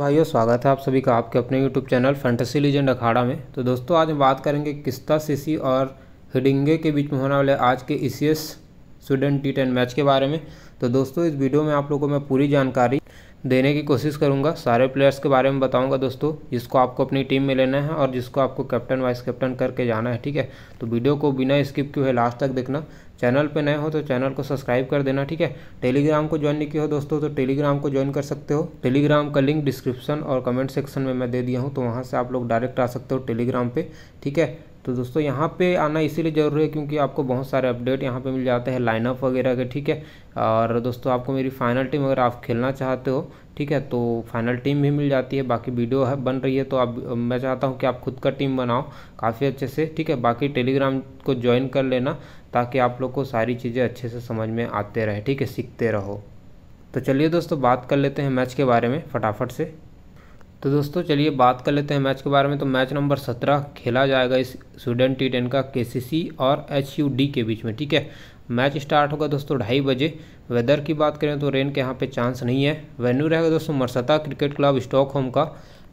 भाइयों स्वागत है आप सभी का आपके अपने YouTube channel fantasy legend Akhada में तो दोस्तों आज हम बात करेंगे किस्ता सीसी और हिडिंगे के बीच में होने वाले आज के E e C Sweden T ten match के बारे में तो दोस्तों इस वीडियो में आप लोगों को मैं पूरी जानकारी देने की कोशिश करूंगा सारे प्लेयर्स के बारे में बताऊंगा दोस्तों जिसको आपको अपनी टीम में लेना है और जिसको आपको कैप्टन वाइस कैप्टन करके जाना है ठीक है तो वीडियो को बिना स्किप किए लास्ट तक देखना चैनल पे नए हो तो चैनल को सब्सक्राइब कर देना ठीक है टेलीग्राम को ज्वाइन नहीं किया हो दोस्तों तो टेलीग्राम को ज्वाइन कर सकते हो टेलीग्राम का लिंक डिस्क्रिप्शन और कमेंट सेक्शन में मैं दे दिया हूँ तो वहाँ से आप लोग डायरेक्ट आ सकते हो टेलीग्राम पर ठीक है तो दोस्तों यहाँ पे आना इसीलिए ज़रूरी है क्योंकि आपको बहुत सारे अपडेट यहाँ पे मिल जाते हैं लाइनअप वगैरह के ठीक है और दोस्तों आपको मेरी फाइनल टीम अगर आप खेलना चाहते हो ठीक है तो फाइनल टीम भी मिल जाती है बाकी वीडियो है बन रही है तो आप मैं चाहता हूँ कि आप खुद का टीम बनाओ काफ़ी अच्छे से ठीक है बाकी टेलीग्राम को ज्वाइन कर लेना ताकि आप लोग को सारी चीज़ें अच्छे से समझ में आते रहे ठीक है सीखते रहो तो चलिए दोस्तों बात कर लेते हैं मैच के बारे में फटाफट से तो दोस्तों चलिए बात कर लेते हैं मैच के बारे में तो मैच नंबर सत्रह खेला जाएगा इस स्वीडन टी टेन का के और एच के बीच में ठीक है मैच स्टार्ट होगा दोस्तों ढाई बजे वेदर की बात करें तो रेन के यहाँ पे चांस नहीं है वेन्यू रहेगा दोस्तों मरसता क्रिकेट क्लब स्टॉकहोम का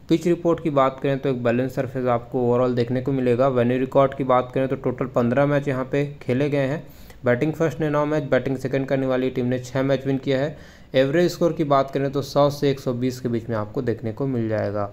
पिच रिपोर्ट की बात करें तो एक बैलेंस सरफेस आपको ओवरऑल देखने को मिलेगा वेन्यू रिकॉर्ड की बात करें तो टोटल पंद्रह मैच यहाँ पे खेले गए हैं बैटिंग फर्स्ट ने नौ मैच बैटिंग सेकेंड करने वाली टीम ने छः मैच विन किया है एवरेज स्कोर की बात करें तो 100 से 120 के बीच में आपको देखने को मिल जाएगा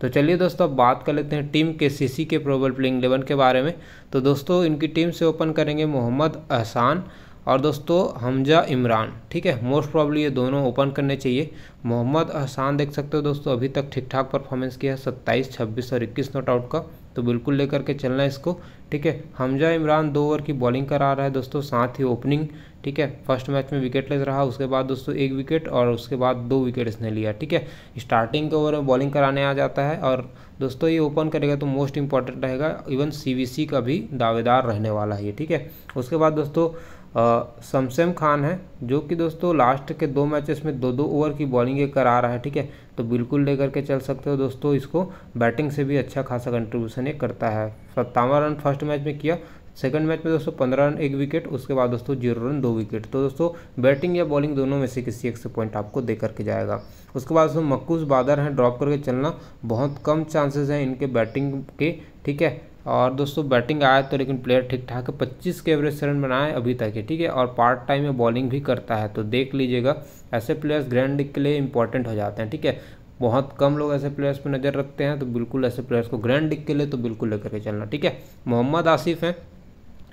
तो चलिए दोस्तों अब बात कर लेते हैं टीम के सीसी के प्रोबल प्लेइंग इलेवन के बारे में तो दोस्तों इनकी टीम से ओपन करेंगे मोहम्मद अहसान और दोस्तों हमजा इमरान ठीक है मोस्ट प्रॉब्ली ये दोनों ओपन करने चाहिए मोहम्मद अहसान देख सकते हो दोस्तों अभी तक ठीक ठाक परफॉर्मेंस किया है सत्ताईस छब्बीस और इक्कीस नॉट आउट का तो बिल्कुल लेकर के चलना है इसको ठीक है हमजा इमरान दो ओवर की बॉलिंग करा रहा है दोस्तों साथ ही ओपनिंग ठीक है फर्स्ट मैच में विकेट ले रहा उसके बाद दोस्तों एक विकेट और उसके बाद दो विकेट इसने लिया ठीक है स्टार्टिंग के ओवर में बॉलिंग कराने आ जाता है और दोस्तों ये ओपन करेगा तो मोस्ट इंपॉर्टेंट रहेगा इवन सी का भी दावेदार रहने वाला है ठीक है उसके बाद दोस्तों शमसेम खान है जो कि दोस्तों लास्ट के दो मैचेस में दो दो ओवर की बॉलिंग ये करा रहा है ठीक है तो बिल्कुल ले करके चल सकते हो दोस्तों इसको बैटिंग से भी अच्छा खासा कंट्रीब्यूशन ये करता है सत्तावन रन फर्स्ट मैच में किया सेकंड मैच में दोस्तों पंद्रह रन एक विकेट उसके बाद दोस्तों जीरो रन दो विकेट तो दोस्तों बैटिंग या बॉलिंग दोनों में से किसी एक से पॉइंट आपको दे करके जाएगा उसके बाद दोस्तों मक्कूस बादर हैं ड्रॉप करके चलना बहुत कम चांसेस हैं इनके बैटिंग के ठीक है और दोस्तों बैटिंग आया तो लेकिन प्लेयर ठीक ठाक है पच्चीस के एवरेज रन बनाए अभी तक है ठीक है और पार्ट टाइम में बॉलिंग भी करता है तो देख लीजिएगा ऐसे प्लेयर्स ग्रैंड लीग के लिए इंपॉर्टेंट हो जाते हैं ठीक है बहुत कम लोग ऐसे प्लेयर्स पर नज़र रखते हैं तो बिल्कुल ऐसे प्लेयर्स को ग्रैंड लीग के लिए तो बिल्कुल लेकर के चलना ठीक है मोहम्मद आसिफ हैं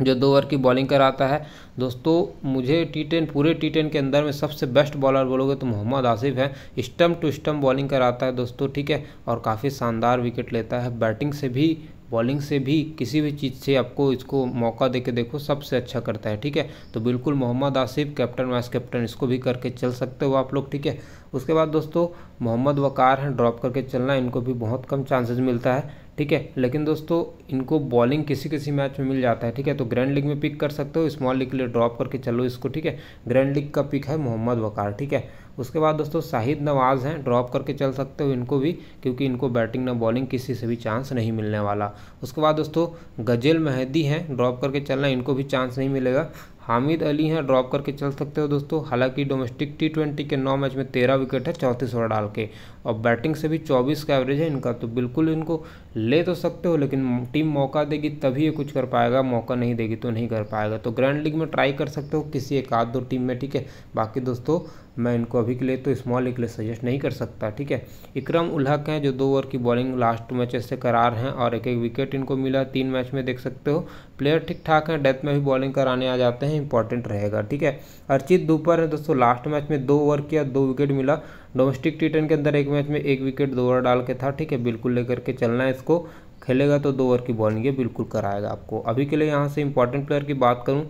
जो दो ओवर की बॉलिंग कराता है दोस्तों मुझे टी टेन पूरे टी टेन के अंदर में सबसे बेस्ट बॉलर बोलोगे तो मोहम्मद आसिफ है स्टम्प टू स्टम्प बॉलिंग कराता है दोस्तों ठीक है और काफ़ी शानदार विकेट लेता है बैटिंग से भी बॉलिंग से भी किसी भी चीज़ से आपको इसको मौका दे के देखो सबसे अच्छा करता है ठीक है तो बिल्कुल Mohammad Asif captain vice captain इसको भी करके चल सकते हो आप लोग ठीक है उसके बाद दोस्तों मोहम्मद वकार हैं ड्रॉप करके चलना इनको भी बहुत कम चांसेस मिलता है ठीक है लेकिन दोस्तों इनको बॉलिंग किसी किसी मैच में मिल जाता है ठीक है तो ग्रैंड लीग में पिक कर सकते हो स्मॉल लीग के लिए ड्रॉप करके चलो इसको ठीक है ग्रैंड लीग का पिक है मोहम्मद वकार ठीक है उसके बाद दोस्तों शाहिद नवाज़ हैं ड्रॉप करके चल सकते हो इनको भी क्योंकि इनको बैटिंग ना बॉलिंग किसी से भी चांस नहीं मिलने वाला उसके बाद दोस्तों गजेल मेहदी हैं ड्रॉप करके चलना इनको भी चांस नहीं मिलेगा हामिद अली हैं ड्रॉप करके चल सकते हो दोस्तों हालांकि डोमेस्टिक टी ट्वेंटी के नौ मैच में तेरह विकेट है चौंतीस ओवर डाल के और बैटिंग से भी चौबीस का एवरेज है इनका तो बिल्कुल इनको ले तो सकते हो लेकिन टीम मौका देगी तभी ये कुछ कर पाएगा मौका नहीं देगी तो नहीं कर पाएगा तो ग्रैंड लीग में ट्राई कर सकते हो किसी एक आध दो टीम में ठीक है बाकी दोस्तों मैं इनको अभी के लिए तो स्मॉल एक के लिए सजेस्ट नहीं कर सकता ठीक है इक्रम उल्हक हैं जो दो ओवर की बॉलिंग लास्ट मैचेस से करार हैं और एक एक विकेट इनको मिला तीन मैच में देख सकते हो प्लेयर ठीक ठाक हैं डेथ में भी बॉलिंग कराने आ जाते हैं इंपॉर्टेंट रहेगा ठीक है अर्चित दोपहर है दोस्तों लास्ट मैच में दो ओवर किया दो विकेट मिला डोमेस्टिक टी के अंदर एक मैच में एक विकेट दो ओवर डाल के था ठीक है बिल्कुल लेकर के चलना है इसको खेलेगा तो दो ओवर की बॉलिंग ये बिल्कुल कराएगा आपको अभी के लिए यहाँ से इंपॉर्टेंट प्लेयर की बात करूँ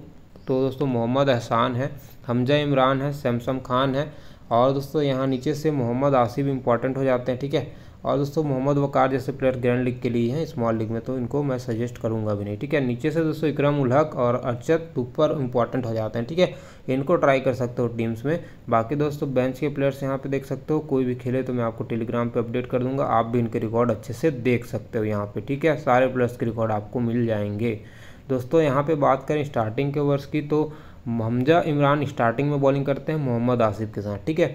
तो दोस्तों मोहम्मद एहसान है हमजा इमरान है सैमसम खान है और दोस्तों यहाँ नीचे से मोहम्मद आसिफ इंपॉर्टेंट हो जाते हैं ठीक है और दोस्तों मोहम्मद वकार जैसे प्लेयर ग्रैंड लीग के लिए हैं स्मॉल लीग में तो इनको मैं सजेस्ट करूंगा भी नहीं ठीक है नीचे से दोस्तों इक्रम उल हक और अरशद ऊपर इंपॉर्टेंट हो जाते हैं ठीक है इनको ट्राई कर सकते हो टीम्स में बाकी दोस्तों बेंच के प्लेयर्स यहाँ पे देख सकते हो कोई भी खेले तो मैं आपको टेलीग्राम पर अपडेट कर दूंगा आप भी इनके रिकॉर्ड अच्छे से देख सकते हो यहाँ पर ठीक है सारे प्लेयर्स के रिकॉर्ड आपको मिल जाएंगे दोस्तों यहाँ पे बात करें स्टार्टिंग के ओवर्स की तो हमजा इमरान स्टार्टिंग में बॉलिंग करते हैं मोहम्मद आसिफ के साथ ठीक है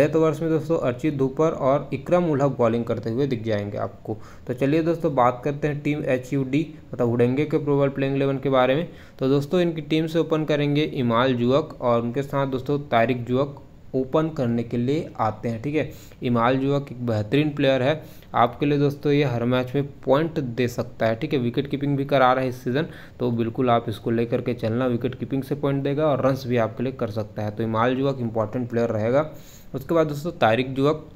डेथ ओवर्स में दोस्तों अर्चित धूपर और इक्रम उल्हक बॉलिंग करते हुए दिख जाएंगे आपको तो चलिए दोस्तों बात करते हैं टीम एच यू डी मतलब उडेंगे के प्रोबल प्लेइंग इलेवन के बारे में तो दोस्तों इनकी टीम से ओपन करेंगे इमाल जुअक और उनके साथ दोस्तों तारिक जुअक ओपन करने के लिए आते हैं ठीक है इमाल युवक एक बेहतरीन प्लेयर है आपके लिए दोस्तों ये हर मैच में पॉइंट दे सकता है ठीक है विकेट कीपिंग भी करा रहा है इस सीज़न तो बिल्कुल आप इसको लेकर के चलना विकेट कीपिंग से पॉइंट देगा और रन्स भी आपके लिए कर सकता है तो इमाल युवक इंपॉर्टेंट प्लेयर रहेगा उसके बाद दोस्तों तारिक युवक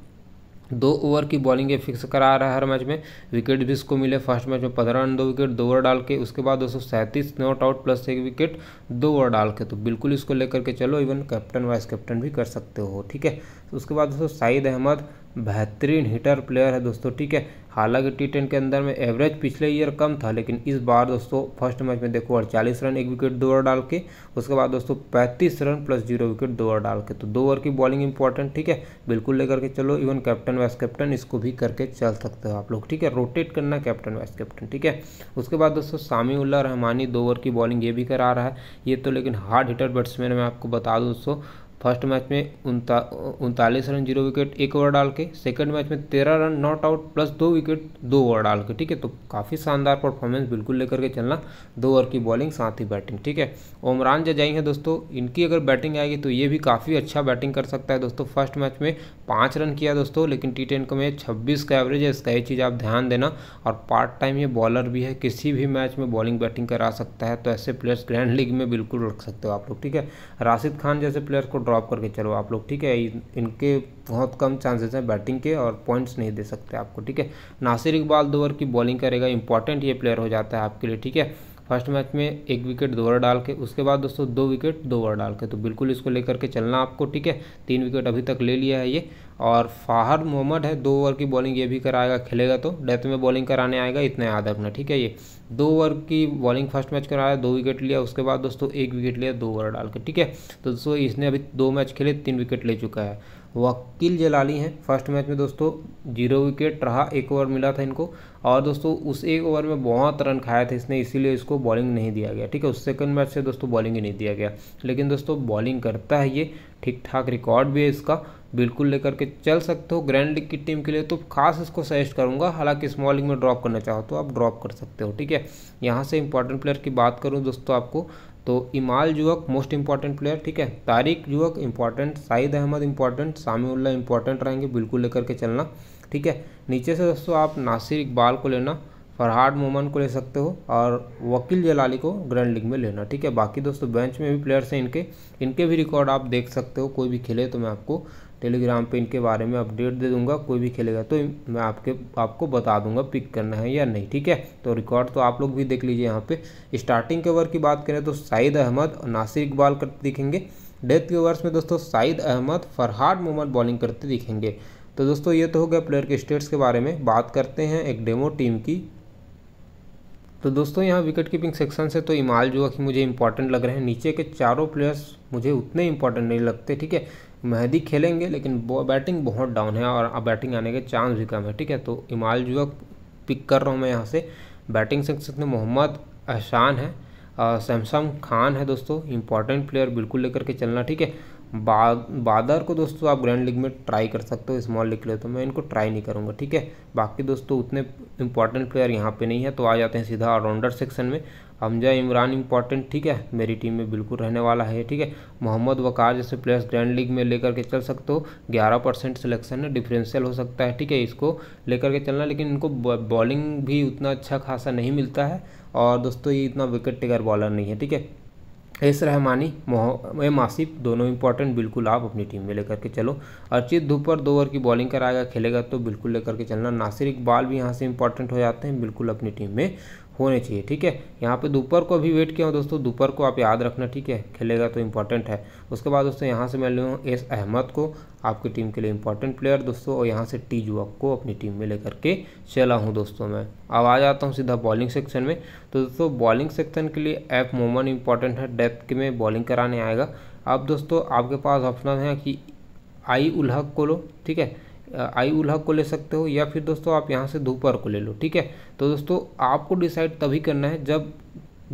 दो ओवर की बॉलिंग ये फिक्स करा रहा है हर मैच में विकेट भी इसको मिले फर्स्ट मैच में पंद्रह रन दो विकेट दो ओवर डाल के उसके बाद दो सौ सैंतीस नॉट आउट प्लस एक विकेट दो ओवर डाल के तो बिल्कुल इसको लेकर के चलो इवन कैप्टन वाइस कैप्टन भी कर सकते हो ठीक है तो उसके बाद दोस्तों शाहिद अहमद बेहतरीन हिटर प्लेयर है दोस्तों ठीक है हालांकि टी टेन के अंदर में एवरेज पिछले ईयर कम था लेकिन इस बार दोस्तों फर्स्ट मैच में देखो अड़चालीस रन एक विकेट दो ओवर डाल के उसके बाद दोस्तों पैंतीस रन प्लस जीरो विकेट दो ओवर डाल के तो दो ओवर की बॉलिंग इंपॉर्टेंट ठीक है बिल्कुल लेकर के चलो इवन कैप्टन वाइस कैप्टन इसको भी करके चल सकते हो आप लोग ठीक है रोटेट करना कैप्टन वाइस कैप्टन ठीक है उसके बाद दोस्तों सामी उल्ला रहमानी दो ओवर की बॉलिंग ये भी करा रहा है ये तो लेकिन हार्ड हिटर बैट्समैन मैं आपको बता दूँ दोस्तों फर्स्ट मैच में उनता उनतालीस रन जीरो विकेट एक ओवर डाल के सेकेंड मैच में तेरह रन नॉट आउट प्लस दो विकेट दो ओवर डाल के ठीक है तो काफ़ी शानदार परफॉर्मेंस बिल्कुल लेकर के चलना दो ओवर की बॉलिंग साथ ही बैटिंग ठीक है ओमरान जजाई हैं दोस्तों इनकी अगर बैटिंग आएगी तो ये भी काफ़ी अच्छा बैटिंग कर सकता है दोस्तों फर्स्ट मैच में पाँच रन किया दोस्तों लेकिन टी टेन में छब्बीस का एवरेज है इसका ये चीज़ आप ध्यान देना और पार्ट टाइम ये बॉलर भी है किसी भी मैच में बॉलिंग बैटिंग करा सकता है तो ऐसे प्लेयर्स ग्रैंड लीग में बिल्कुल रख सकते हो आप लोग ठीक है राशिद खान जैसे प्लेयर्स को ड्रॉप करके चलो आप लोग ठीक है इनके बहुत कम चांसेस हैं बैटिंग के और पॉइंट्स नहीं दे सकते आपको ठीक है नासिर इकबाल दो ओवर की बॉलिंग करेगा इंपॉर्टेंट ये प्लेयर हो जाता है आपके लिए ठीक है फर्स्ट मैच में एक विकेट दो ओवर डाल के उसके बाद दोस्तों दो विकेट दो ओवर डाल के तो बिल्कुल इसको लेकर के चलना आपको ठीक है तीन विकेट अभी तक ले लिया है ये और फाहर मोहम्मद है दो ओवर की बॉलिंग ये भी कराएगा खेलेगा तो डेथ में बॉलिंग कराने आएगा इतना याद रखना ठीक है ये दो ओवर की बॉलिंग फर्स्ट मैच कराया दो विकेट लिया उसके बाद दोस्तों एक विकेट लिया दो ओवर डाल के ठीक है तो दोस्तों इसने अभी दो मैच खेले तीन विकेट ले चुका है वकील जलाली हैं फर्स्ट मैच में दोस्तों जीरो विकेट रहा एक ओवर मिला था इनको और दोस्तों उस एक ओवर में बहुत रन खाया था इसने इसीलिए इसको बॉलिंग नहीं दिया गया ठीक है उस सेकंड मैच से दोस्तों बॉलिंग ही नहीं दिया गया लेकिन दोस्तों बॉलिंग करता है ये ठीक ठाक रिकॉर्ड भी है इसका बिल्कुल लेकर के चल सकते हो ग्रैंड लीग की टीम के लिए तो खास इसको सजेस्ट करूंगा हालांकि स्मॉल लीग में ड्रॉप करना चाहो तो आप ड्रॉप कर सकते हो ठीक है यहाँ से इंपॉर्टेंट प्लेयर की बात करूँ दोस्तों आपको तो इमाल युवक मोस्ट इंपॉर्टेंट प्लेयर ठीक है तारिक युवक important Sahid Ahmed important Samiullah important रहेंगे बिल्कुल लेकर के चलना ठीक है नीचे से दोस्तों आप नासिर इकबाल को लेना फरहाड मोमन को ले सकते हो और वकील जलाली को ग्रैंड लीग में लेना ठीक है बाकी दोस्तों बेंच में भी प्लेयर्स हैं इनके इनके भी रिकॉर्ड आप देख सकते हो कोई भी खेले तो मैं आपको टेलीग्राम पे इनके बारे में अपडेट दे दूंगा कोई भी खेलेगा तो मैं आपके आपको बता दूंगा पिक करना है या नहीं ठीक है तो रिकॉर्ड तो आप लोग भी देख लीजिए यहाँ पे स्टार्टिंग के ओवर की बात करें तो साइद अहमद और नासिर इकबाल करते दिखेंगे डेथ के ओवर्स में दोस्तों साइद अहमद फरहाड मोहम्मद बॉलिंग करते दिखेंगे तो दोस्तों ये तो हो गया प्लेयर के स्टेट्स के बारे में बात करते हैं एक डेमो टीम की तो दोस्तों यहाँ विकेट कीपिंग सेक्शन से तो इमाल जो कि मुझे इंपॉर्टेंट लग रहे हैं नीचे के चारों प्लेयर्स मुझे उतने इंपॉर्टेंट नहीं लगते ठीक है मेहदी खेलेंगे लेकिन बैटिंग बहुत डाउन है और अब बैटिंग आने के चांस भी कम है ठीक है तो इमाल जुआ पिक कर रहा हूँ मैं यहाँ से बैटिंग सेक्शन में मोहम्मद अहसान है सैमसंग खान है दोस्तों इंपॉर्टेंट प्लेयर बिल्कुल लेकर के चलना ठीक है बाद बादर को दोस्तों आप ग्रैंड लीग में ट्राई कर सकते हो स्मॉल लीग के लिए तो मैं इनको ट्राई नहीं करूँगा ठीक है बाकी दोस्तों उतने इंपॉर्टेंट प्लेयर यहाँ पे नहीं है तो आ जाते हैं सीधा ऑलराउंडर सेक्शन में हमजा इमरान इंपॉर्टेंट ठीक है मेरी टीम में बिल्कुल रहने वाला है ठीक है मोहम्मद वकार जैसे प्लेयर्स ग्रैंड लीग में लेकर के चल सकते हो ग्यारह परसेंट सिलेक्शन है डिफरेंशियल हो सकता है ठीक है इसको लेकर के चलना लेकिन इनको बॉलिंग भी उतना अच्छा खासा नहीं मिलता है और दोस्तों ये इतना विकेट टेकर बॉलर नहीं है ठीक है एस रहमानी मोह एम आसिफ दोनों इंपॉर्टेंट बिल्कुल आप अपनी टीम में लेकर के चलो अर्चित धूपर दो ओवर की बॉलिंग कराएगा खेलेगा तो बिल्कुल लेकर के चलना नासिर इकबाल भी यहाँ से इंपॉर्टेंट हो जाते हैं बिल्कुल अपनी टीम में होने चाहिए ठीक है यहाँ पे दोपहर को अभी वेट किया हूँ दोस्तों दोपहर को आप याद रखना ठीक है खेलेगा तो इंपॉर्टेंट है उसके बाद दोस्तों यहाँ से मैं लूँ हूँ एस अहमद को आपकी टीम के लिए इंपॉर्टेंट प्लेयर दोस्तों और यहाँ से टी जुआक को अपनी टीम में लेकर के चला हूँ दोस्तों मैं अब आ जाता हूँ सीधा बॉलिंग सेक्शन में तो दोस्तों बॉलिंग सेक्शन के लिए एफ मोमन इंपॉर्टेंट है डेप्थ में बॉलिंग कराने आएगा अब दोस्तों आपके पास ऑप्शन है कि आई उल्हक को लो ठीक है आई उल्हा को ले सकते हो या फिर दोस्तों आप यहाँ से दोपहर को ले लो ठीक है तो दोस्तों आपको डिसाइड तभी करना है जब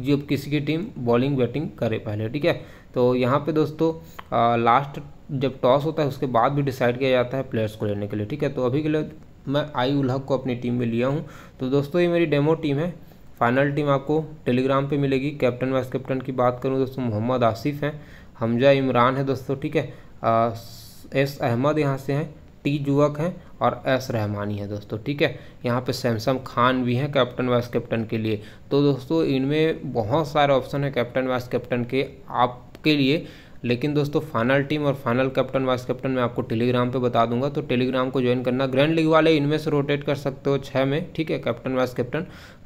जब किसी की टीम बॉलिंग बैटिंग करे पहले ठीक है तो यहाँ पे दोस्तों आ, लास्ट जब टॉस होता है उसके बाद भी डिसाइड किया जाता है प्लेयर्स को लेने के लिए ठीक है तो अभी के लिए मैं आई उल्हक को अपनी टीम में लिया हूँ तो दोस्तों ये मेरी डेमो टीम है फाइनल टीम आपको टेलीग्राम पे मिलेगी कैप्टन वाइस कैप्टन की बात करूँ दोस्तों मोहम्मद आसिफ हैं हमजा इमरान है दोस्तों ठीक है एस अहमद यहाँ से हैं टी जुवक हैं और एस रहमानी है दोस्तों ठीक है यहाँ पे सैमसम खान भी हैं कैप्टन वाइस कैप्टन के लिए तो दोस्तों इनमें बहुत सारे ऑप्शन है कैप्टन वाइस कैप्टन के आपके लिए लेकिन दोस्तों फाइनल टीम और फाइनल कैप्टन वाइस कैप्टन मैं आपको टेलीग्राम पे बता दूंगा तो टेलीग्राम को ज्वाइन करना ग्रैंड लीग वाले इनमें से रोटेट कर सकते हो छः में ठीक है कैप्टन वाइस कैप्टन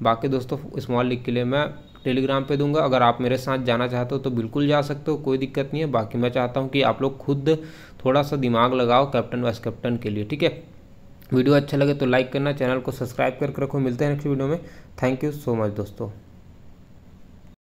बाकी दोस्तों स्मॉल लीग के लिए मैं टेलीग्राम पे दूंगा अगर आप मेरे साथ जाना चाहते हो तो बिल्कुल जा सकते हो कोई दिक्कत नहीं है बाकी मैं चाहता हूँ कि आप लोग खुद थोड़ा सा दिमाग लगाओ कैप्टन वाइस कैप्टन के लिए ठीक है वीडियो अच्छा लगे तो लाइक करना चैनल को सब्सक्राइब करके रखो मिलते हैं नेक्स्ट वीडियो में थैंक यू सो मच दोस्तों